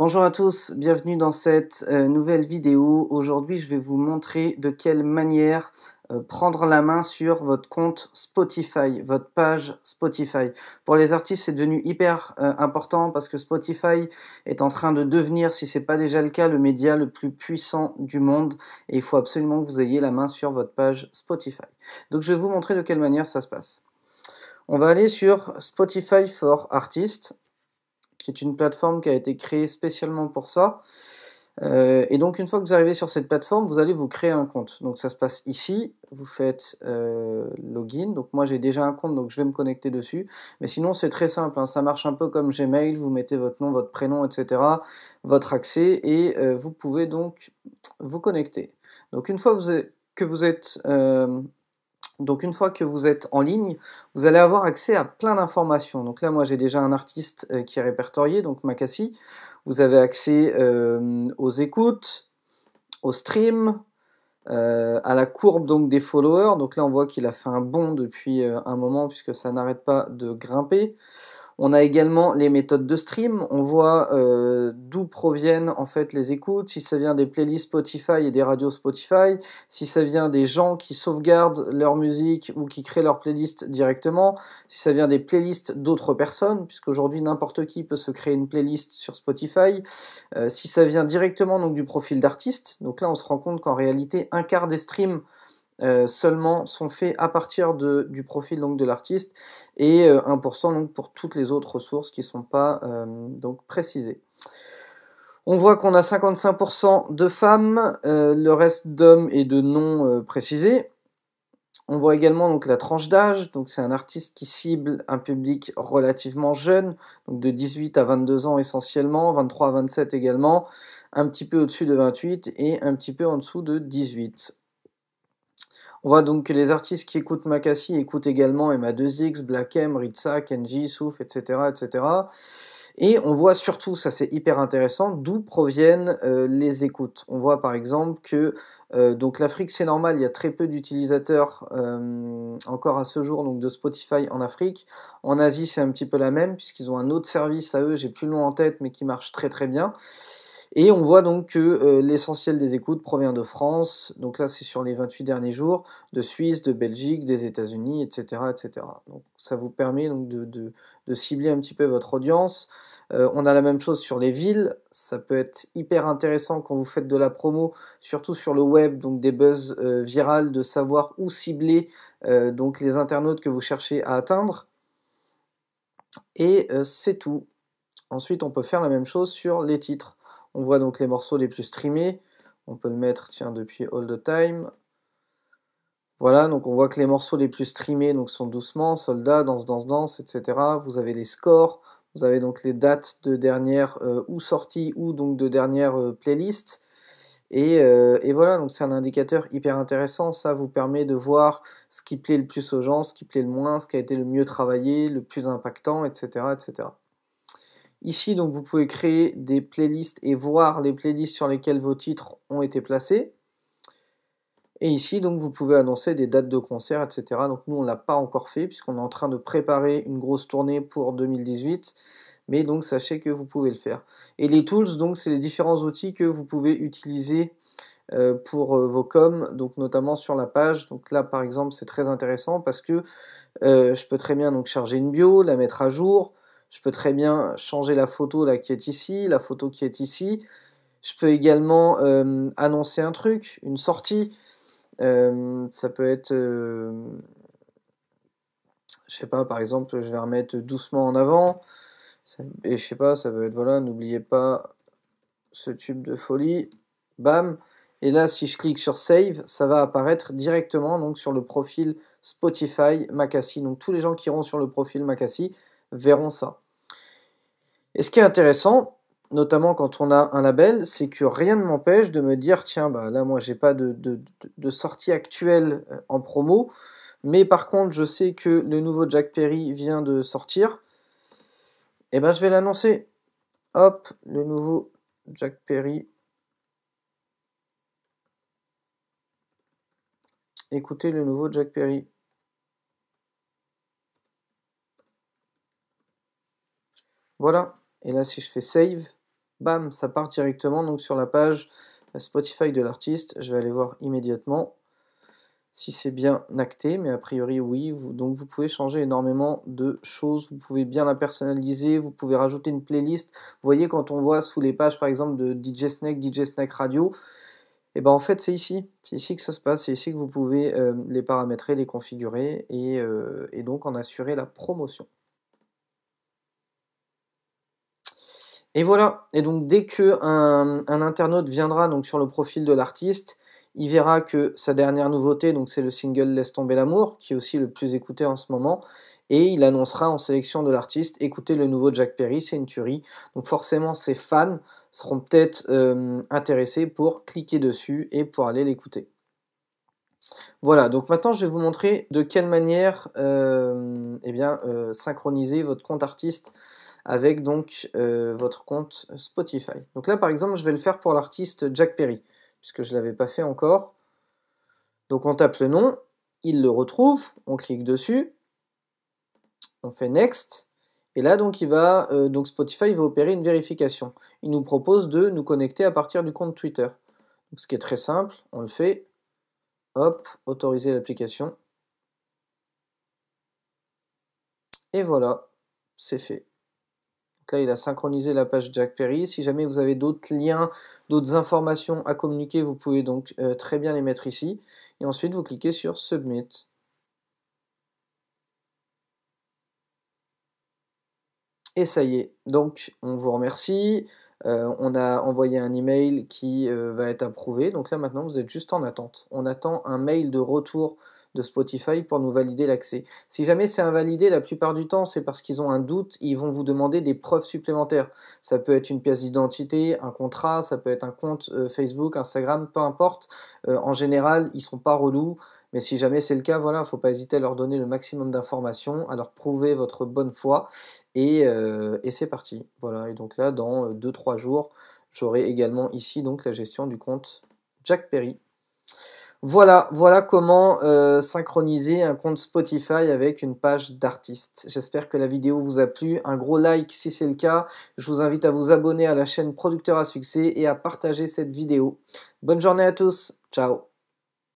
Bonjour à tous, bienvenue dans cette euh, nouvelle vidéo. Aujourd'hui, je vais vous montrer de quelle manière euh, prendre la main sur votre compte Spotify, votre page Spotify. Pour les artistes, c'est devenu hyper euh, important parce que Spotify est en train de devenir, si c'est pas déjà le cas, le média le plus puissant du monde et il faut absolument que vous ayez la main sur votre page Spotify. Donc je vais vous montrer de quelle manière ça se passe. On va aller sur Spotify for Artists qui est une plateforme qui a été créée spécialement pour ça. Euh, et donc une fois que vous arrivez sur cette plateforme, vous allez vous créer un compte. Donc ça se passe ici, vous faites euh, login. Donc moi j'ai déjà un compte, donc je vais me connecter dessus. Mais sinon c'est très simple, hein. ça marche un peu comme Gmail, vous mettez votre nom, votre prénom, etc., votre accès, et euh, vous pouvez donc vous connecter. Donc une fois que vous êtes donc une fois que vous êtes en ligne, vous allez avoir accès à plein d'informations. Donc là, moi j'ai déjà un artiste euh, qui est répertorié, donc Macassi. Vous avez accès euh, aux écoutes, aux streams, euh, à la courbe donc des followers, donc là on voit qu'il a fait un bond depuis euh, un moment puisque ça n'arrête pas de grimper. On a également les méthodes de stream, on voit euh, d'où proviennent en fait les écoutes, si ça vient des playlists Spotify et des radios Spotify, si ça vient des gens qui sauvegardent leur musique ou qui créent leur playlist directement, si ça vient des playlists d'autres personnes, puisqu'aujourd'hui n'importe qui peut se créer une playlist sur Spotify, si ça vient directement donc du profil d'artiste, donc là on se rend compte qu'en réalité un quart des streams euh, seulement sont faits à partir du profil donc, de l'artiste et 1% euh, donc, pour toutes les autres ressources qui ne sont pas euh, donc, précisées. On voit qu'on a 55% de femmes, le reste d'hommes et de non précisés. On voit également donc la tranche d'âge, donc c'est un artiste qui cible un public relativement jeune, donc de 18 à 22 ans essentiellement, 23 à 27 également, un petit peu au-dessus de 28 et un petit peu en dessous de 18. On voit donc que les artistes qui écoutent Makassi écoutent également Emma 2 x Black M, Ritza, Kenji, Souf, etc., etc. Et on voit surtout, ça c'est hyper intéressant, d'où proviennent euh, les écoutes. On voit par exemple que euh, donc l'Afrique, c'est normal, il y a très peu d'utilisateurs euh, encore à ce jour donc de Spotify en Afrique. En Asie, c'est un petit peu la même, puisqu'ils ont un autre service à eux, j'ai plus le en tête, mais qui marche très très bien. Et on voit donc que euh, l'essentiel des écoutes provient de France, donc là c'est sur les 28 derniers jours, de Suisse, de Belgique, des États-Unis, etc., etc. Donc ça vous permet donc de, cibler un petit peu votre audience. Euh, on a la même chose sur les villes. Ça peut être hyper intéressant quand vous faites de la promo, surtout sur le web, donc des buzz euh, virales, de savoir où cibler euh, donc les internautes que vous cherchez à atteindre. Et c'est tout. Ensuite, on peut faire la même chose sur les titres. On voit donc les morceaux les plus streamés. On peut le mettre, tiens, depuis All the Time. Voilà, donc on voit que les morceaux les plus streamés donc, sont Doucement, Soldat, Danse, Danse, Danse, etc. Vous avez les scores, vous avez donc les dates de dernière euh, ou sortie ou donc de dernière euh, playlist. Et, euh, et, voilà, donc c'est un indicateur hyper intéressant. Ça vous permet de voir ce qui plaît le plus aux gens, ce qui plaît le moins, ce qui a été le mieux travaillé, le plus impactant, etc. etc. Ici, donc, vous pouvez créer des playlists et voir les playlists sur lesquelles vos titres ont été placés. Et ici, donc, vous pouvez annoncer des dates de concert, etc. Donc, nous, on ne l'a pas encore fait puisqu'on est en train de préparer une grosse tournée pour 2018. Mais donc, sachez que vous pouvez le faire. Et les tools, donc, c'est les différents outils que vous pouvez utiliser euh, pour euh, vos coms, donc notamment sur la page. Donc là, par exemple, c'est très intéressant parce que euh, je peux très bien donc charger une bio, la mettre à jour. Je peux très bien changer la photo là qui est ici, la photo qui est ici. Je peux également annoncer un truc, une sortie. Euh, ça peut être euh, je sais pas, par exemple, je vais remettre doucement en avant. Et je sais pas, ça peut être voilà, n'oubliez pas ce tube de folie. Bam. Et là, si je clique sur Save, ça va apparaître directement donc sur le profil Spotify Macassi. Donc tous les gens qui iront sur le profil Macassi verront ça. Et ce qui est intéressant, notamment quand on a un label, c'est que rien ne m'empêche de me dire tiens, bah, là, moi, j'ai pas de, sortie actuelle euh, en promo, mais par contre, je sais que le nouveau Jack Perry vient de sortir, et eh ben, je vais l'annoncer. Hop, le nouveau Jack Perry. Écoutez le nouveau Jack Perry. Voilà. Et là, si je fais save, bam, ça part directement donc sur la page euh, Spotify de l'artiste. Je vais aller voir immédiatement si c'est bien acté, mais a priori oui. Vous, donc vous pouvez changer énormément de choses, vous pouvez bien la personnaliser, vous pouvez rajouter une playlist. Vous voyez quand on voit sous les pages par exemple de DJ Snake, DJ Snake Radio, et eh ben en fait c'est ici, c'est ici que ça se passe, c'est ici que vous pouvez euh, les paramétrer, les configurer euh, et donc en assurer la promotion. Et voilà, et donc dès que un, internaute viendra donc sur le profil de l'artiste, il verra que sa dernière nouveauté, donc c'est le single Laisse tomber l'amour, qui est aussi le plus écouté en ce moment, et il annoncera en sélection de l'artiste, écoutez le nouveau Jack Perry, c'est une tuerie. Donc forcément, ses fans seront peut-être euh, intéressés pour cliquer dessus et pour aller l'écouter. Voilà, donc maintenant je vais vous montrer de quelle manière euh, eh bien, euh, synchroniser votre compte artiste avec donc euh, votre compte Spotify. Donc là par exemple je vais le faire pour l'artiste Jack Perry, puisque je ne l'avais pas fait encore. Donc on tape le nom, il le retrouve, on clique dessus, on fait Next, et là donc il va donc Spotify va opérer une vérification. Il nous propose de nous connecter à partir du compte Twitter. ce qui est très simple, on le fait, Hop, autoriser l'application. Et voilà, c'est fait. Donc là, il a synchronisé la page Jack Perry. Si jamais vous avez d'autres liens, d'autres informations à communiquer, vous pouvez donc euh, très bien les mettre ici. Et ensuite, vous cliquez sur Submit. Et ça y est. Donc, on vous remercie. Euh, on a envoyé un email qui euh, va être approuvé. Donc là maintenant, vous êtes juste en attente. On attend un mail de retour de Spotify pour nous valider l'accès. Si jamais c'est invalidé, la plupart du temps, c'est parce qu'ils ont un doute, ils vont vous demander des preuves supplémentaires. Ça peut être une pièce d'identité, un contrat, ça peut être un compte euh, Facebook, Instagram, peu importe. en général, ils sont pas relous. Mais si jamais c'est le cas, voilà, faut pas hésiter à leur donner le maximum d'informations, à leur prouver votre bonne foi, et, euh, c'est parti. Voilà, et donc là, dans 2-3 euh, jours, j'aurai également ici donc la gestion du compte Jack Perry. Voilà, voilà comment euh, synchroniser un compte Spotify avec une page d'artiste. J'espère que la vidéo vous a plu. Un gros like si c'est le cas. Je vous invite à vous abonner à la chaîne Producteur à succès et à partager cette vidéo. Bonne journée à tous. Ciao.